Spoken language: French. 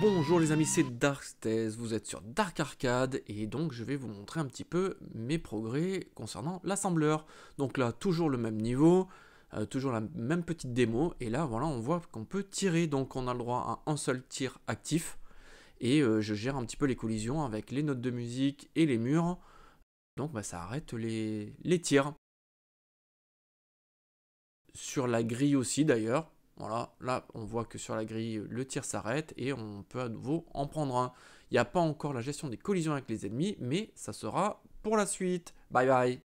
Bonjour les amis, c'est Darkstays, vous êtes sur Dark Arcade et donc je vais vous montrer un petit peu mes progrès concernant l'assembleur. Donc là, toujours le même niveau, euh, toujours la même petite démo et là, voilà, on voit qu'on peut tirer, donc on a le droit à un seul tir actif et euh, je gère un petit peu les collisions avec les notes de musique et les murs. Donc bah, ça arrête les, les tirs. Sur la grille aussi d'ailleurs, voilà, là on voit que sur la grille le tir s'arrête et on peut à nouveau en prendre un. Il n'y a pas encore la gestion des collisions avec les ennemis, mais ça sera pour la suite. Bye bye